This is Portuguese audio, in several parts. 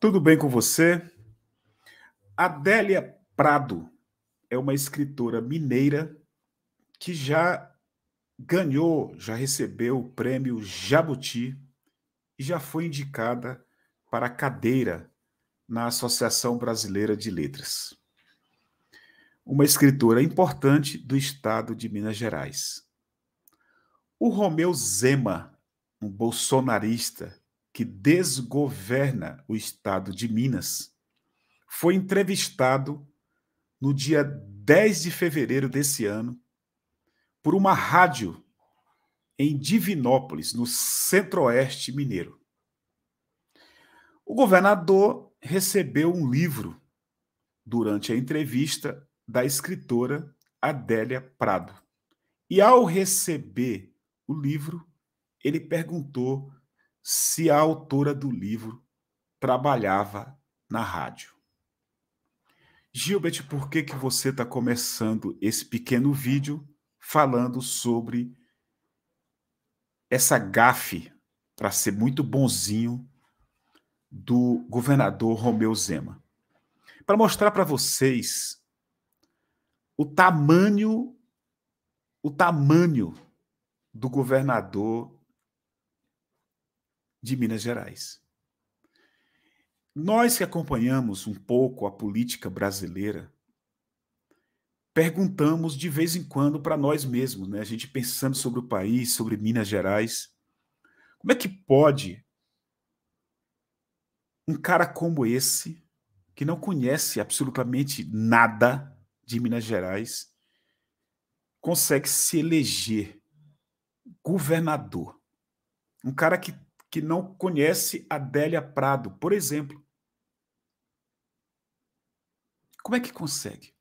Tudo bem com você? Adélia Prado é uma escritora mineira que já ganhou, já recebeu o prêmio Jabuti e já foi indicada para a cadeira na Associação Brasileira de Letras. Uma escritora importante do estado de Minas Gerais. O Romeu Zema, um bolsonarista que desgoverna o estado de Minas, foi entrevistado no dia 10 de fevereiro desse ano por uma rádio em Divinópolis, no centro-oeste mineiro. O governador recebeu um livro durante a entrevista da escritora Adélia Prado. E ao receber o livro, ele perguntou se a autora do livro trabalhava na rádio. Gilbert, por que, que você está começando esse pequeno vídeo falando sobre essa gafe, para ser muito bonzinho, do governador Romeu Zema? Para mostrar para vocês o tamanho, o tamanho do governador de Minas Gerais. Nós que acompanhamos um pouco a política brasileira, perguntamos de vez em quando para nós mesmos, né? A gente pensando sobre o país, sobre Minas Gerais, como é que pode um cara como esse, que não conhece absolutamente nada de Minas Gerais, consegue se eleger governador? Um cara que que não conhece Adélia Prado, por exemplo. Como é que consegue?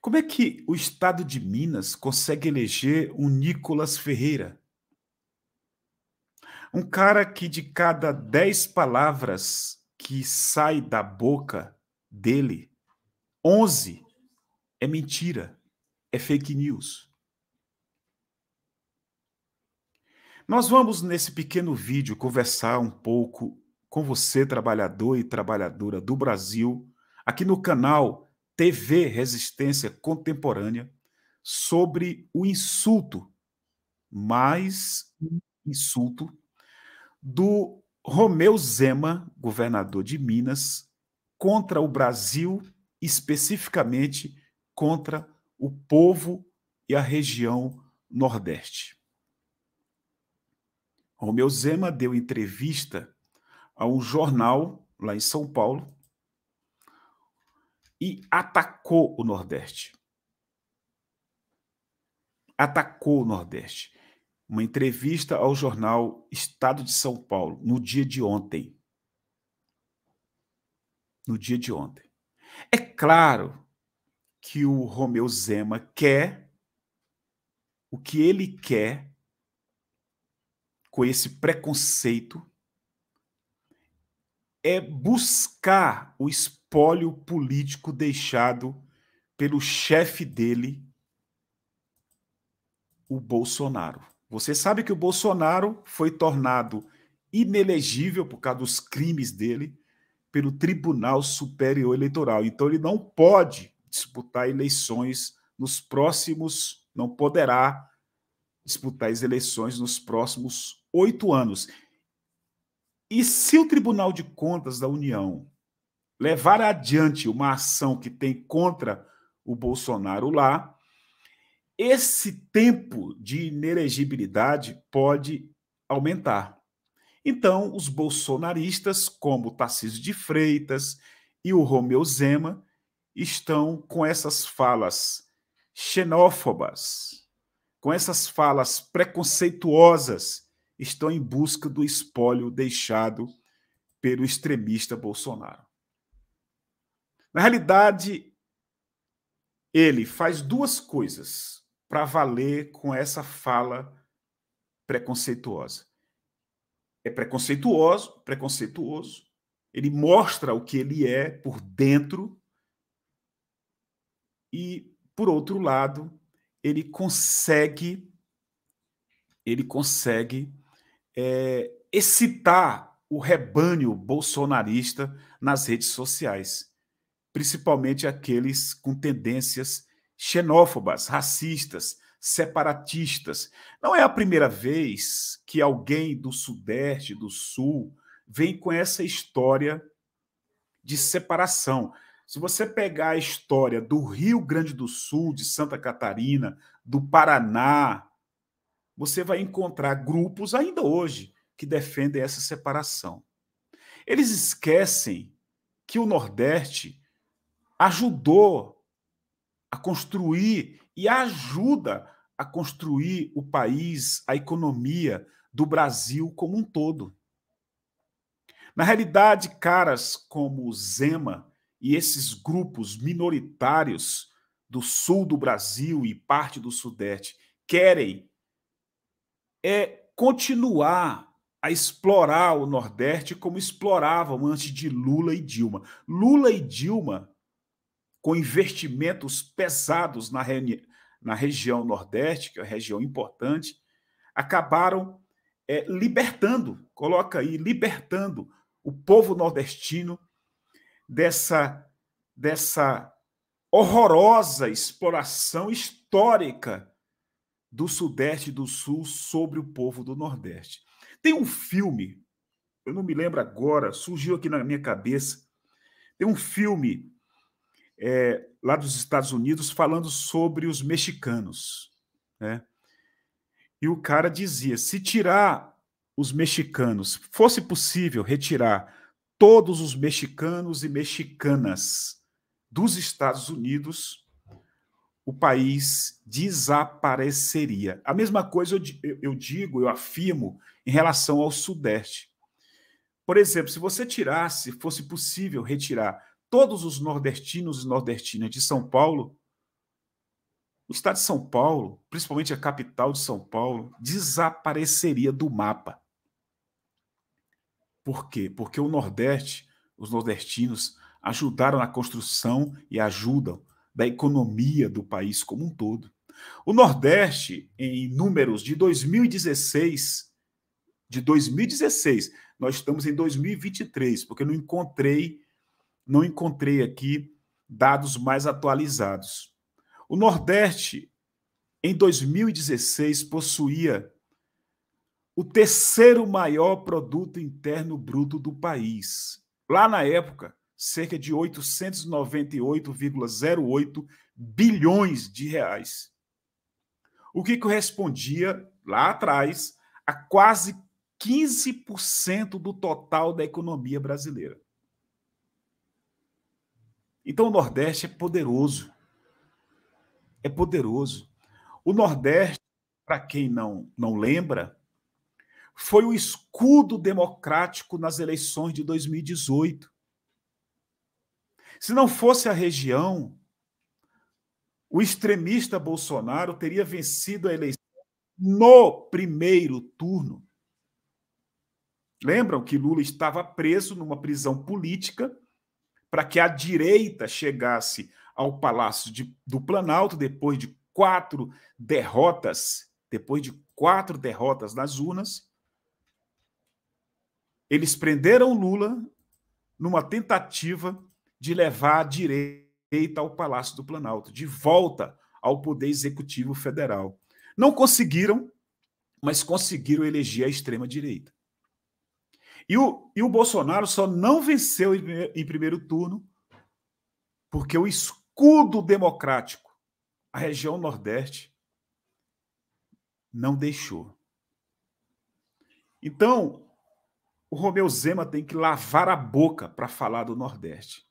Como é que o estado de Minas consegue eleger um Nicolas Ferreira? Um cara que de cada dez palavras que sai da boca dele, onze é mentira, é fake news. Nós vamos, nesse pequeno vídeo, conversar um pouco com você, trabalhador e trabalhadora do Brasil, aqui no canal TV Resistência Contemporânea, sobre o insulto, mais insulto, do Romeu Zema, governador de Minas, contra o Brasil, especificamente contra o povo e a região Nordeste. Romeu Zema deu entrevista a um jornal lá em São Paulo e atacou o Nordeste. Atacou o Nordeste. Uma entrevista ao jornal Estado de São Paulo, no dia de ontem. No dia de ontem. É claro que o Romeu Zema quer, o que ele quer com esse preconceito é buscar o espólio político deixado pelo chefe dele, o Bolsonaro. Você sabe que o Bolsonaro foi tornado inelegível por causa dos crimes dele pelo Tribunal Superior Eleitoral. Então ele não pode disputar eleições nos próximos, não poderá disputar as eleições nos próximos oito anos. E se o Tribunal de Contas da União levar adiante uma ação que tem contra o Bolsonaro lá, esse tempo de inelegibilidade pode aumentar. Então, os bolsonaristas, como Tarcísio de Freitas e o Romeu Zema, estão com essas falas xenófobas, com essas falas preconceituosas, estão em busca do espólio deixado pelo extremista Bolsonaro. Na realidade, ele faz duas coisas para valer com essa fala preconceituosa. É preconceituoso, preconceituoso. Ele mostra o que ele é por dentro e, por outro lado, ele consegue ele consegue é, excitar o rebanho bolsonarista nas redes sociais, principalmente aqueles com tendências xenófobas, racistas, separatistas. Não é a primeira vez que alguém do Sudeste, do Sul, vem com essa história de separação. Se você pegar a história do Rio Grande do Sul, de Santa Catarina, do Paraná, você vai encontrar grupos ainda hoje que defendem essa separação. Eles esquecem que o Nordeste ajudou a construir e ajuda a construir o país, a economia do Brasil como um todo. Na realidade, caras como Zema e esses grupos minoritários do sul do Brasil e parte do sudeste querem é continuar a explorar o Nordeste como exploravam antes de Lula e Dilma. Lula e Dilma, com investimentos pesados na, na região Nordeste, que é uma região importante, acabaram é, libertando, coloca aí, libertando o povo nordestino dessa, dessa horrorosa exploração histórica do Sudeste e do Sul sobre o povo do Nordeste. Tem um filme, eu não me lembro agora, surgiu aqui na minha cabeça. Tem um filme é, lá dos Estados Unidos falando sobre os mexicanos. Né? E o cara dizia: se tirar os mexicanos, fosse possível retirar todos os mexicanos e mexicanas dos Estados Unidos, o país desapareceria. A mesma coisa eu, digo, eu afirmo em relação ao Sudeste. Por exemplo, se você tirasse, fosse possível retirar todos os nordestinos e nordestinas de São Paulo, o estado de São Paulo, principalmente a capital de São Paulo, desapareceria do mapa. Por quê? Porque o Nordeste, os nordestinos, ajudaram na construção e ajudam da economia do país como um todo. O Nordeste, em números de 2016, de 2016, nós estamos em 2023, porque não encontrei, não encontrei aqui dados mais atualizados. O Nordeste, em 2016, possuía o terceiro maior produto interno bruto do país. Lá na época, cerca de 898,08 bilhões de reais. O que correspondia lá atrás a quase 15% do total da economia brasileira. Então o Nordeste é poderoso. É poderoso. O Nordeste, para quem não, não lembra, foi o escudo democrático nas eleições de 2018. Se não fosse a região, o extremista Bolsonaro teria vencido a eleição no primeiro turno. Lembram que Lula estava preso numa prisão política para que a direita chegasse ao Palácio de, do Planalto depois de quatro derrotas, depois de quatro derrotas nas urnas, eles prenderam Lula numa tentativa de levar a direita ao Palácio do Planalto, de volta ao Poder Executivo Federal. Não conseguiram, mas conseguiram eleger a extrema-direita. E o, e o Bolsonaro só não venceu em, em primeiro turno porque o escudo democrático, a região Nordeste, não deixou. Então, o Romeu Zema tem que lavar a boca para falar do Nordeste.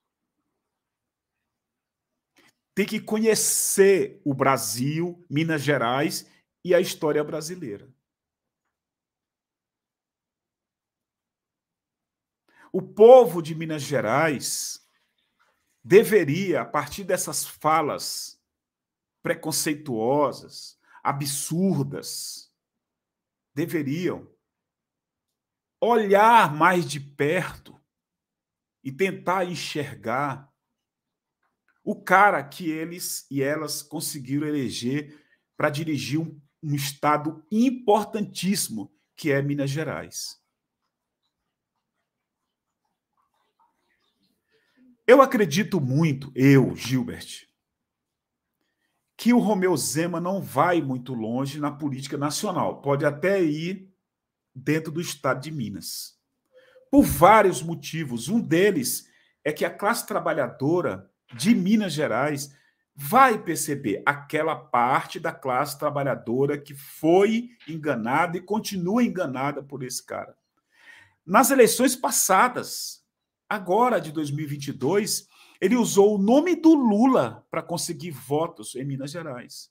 Tem que conhecer o Brasil, Minas Gerais e a história brasileira. O povo de Minas Gerais deveria, a partir dessas falas preconceituosas, absurdas, deveriam olhar mais de perto e tentar enxergar o cara que eles e elas conseguiram eleger para dirigir um, um estado importantíssimo que é Minas Gerais. Eu acredito muito, eu, Gilbert, que o Romeu Zema não vai muito longe na política nacional. Pode até ir dentro do estado de Minas. Por vários motivos. Um deles é que a classe trabalhadora de Minas Gerais vai perceber aquela parte da classe trabalhadora que foi enganada e continua enganada por esse cara. Nas eleições passadas, agora de 2022, ele usou o nome do Lula para conseguir votos em Minas Gerais.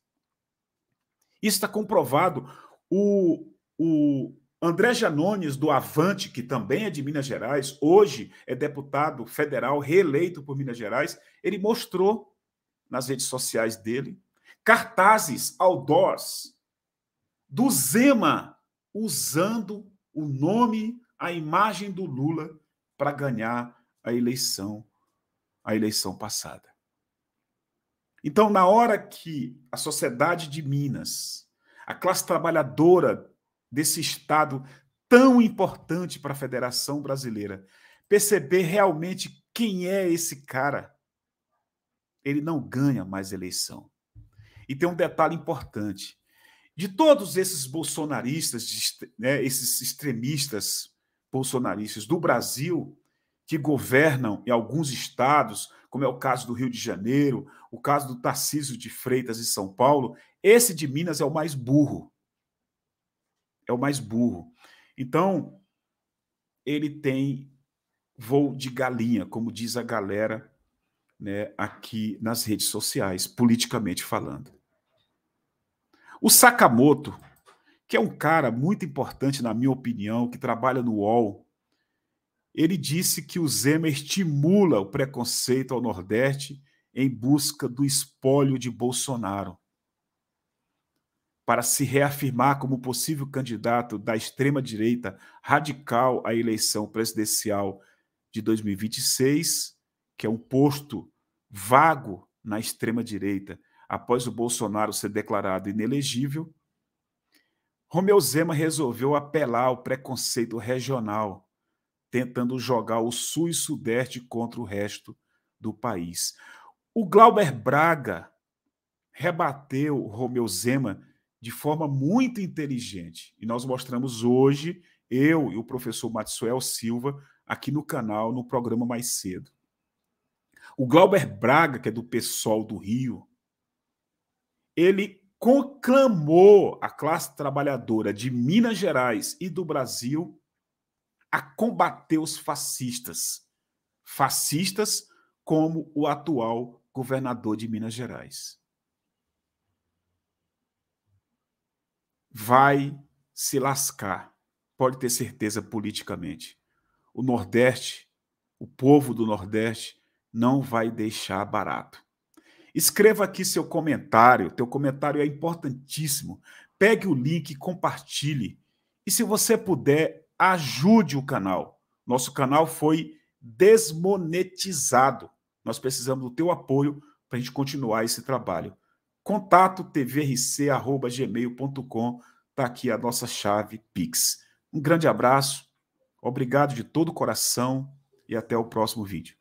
Isso está comprovado. O, o, André Janones, do Avante, que também é de Minas Gerais, hoje é deputado federal reeleito por Minas Gerais, ele mostrou nas redes sociais dele cartazes outdoors do Zema usando o nome, a imagem do Lula para ganhar a eleição, a eleição passada. Então, na hora que a sociedade de Minas, a classe trabalhadora desse Estado tão importante para a Federação Brasileira. Perceber realmente quem é esse cara. Ele não ganha mais eleição. E tem um detalhe importante: de todos esses bolsonaristas, né, esses extremistas bolsonaristas do Brasil, que governam em alguns estados, como é o caso do Rio de Janeiro, o caso do Tarcísio de Freitas em São Paulo, esse de Minas é o mais burro é o mais burro. Então, ele tem voo de galinha, como diz a galera né, aqui nas redes sociais, politicamente falando. O Sakamoto, que é um cara muito importante, na minha opinião, que trabalha no UOL, ele disse que o Zema estimula o preconceito ao Nordeste em busca do espólio de Bolsonaro para se reafirmar como possível candidato da extrema-direita radical à eleição presidencial de 2026, que é um posto vago na extrema-direita após o Bolsonaro ser declarado inelegível, Romeu Zema resolveu apelar ao preconceito regional, tentando jogar o Sul e Sudeste contra o resto do país. O Glauber Braga rebateu Romeu Zema de forma muito inteligente. E nós mostramos hoje, eu e o professor Matsuel Silva, aqui no canal, no programa mais cedo. O Glauber Braga, que é do PSOL do Rio, ele conclamou a classe trabalhadora de Minas Gerais e do Brasil a combater os fascistas. Fascistas como o atual governador de Minas Gerais. vai se lascar, pode ter certeza politicamente. O Nordeste, o povo do Nordeste, não vai deixar barato. Escreva aqui seu comentário, teu comentário é importantíssimo. Pegue o link, compartilhe. E se você puder, ajude o canal. Nosso canal foi desmonetizado. Nós precisamos do teu apoio para a gente continuar esse trabalho contato tvrc@gmail.com está aqui a nossa chave Pix. Um grande abraço, obrigado de todo o coração e até o próximo vídeo.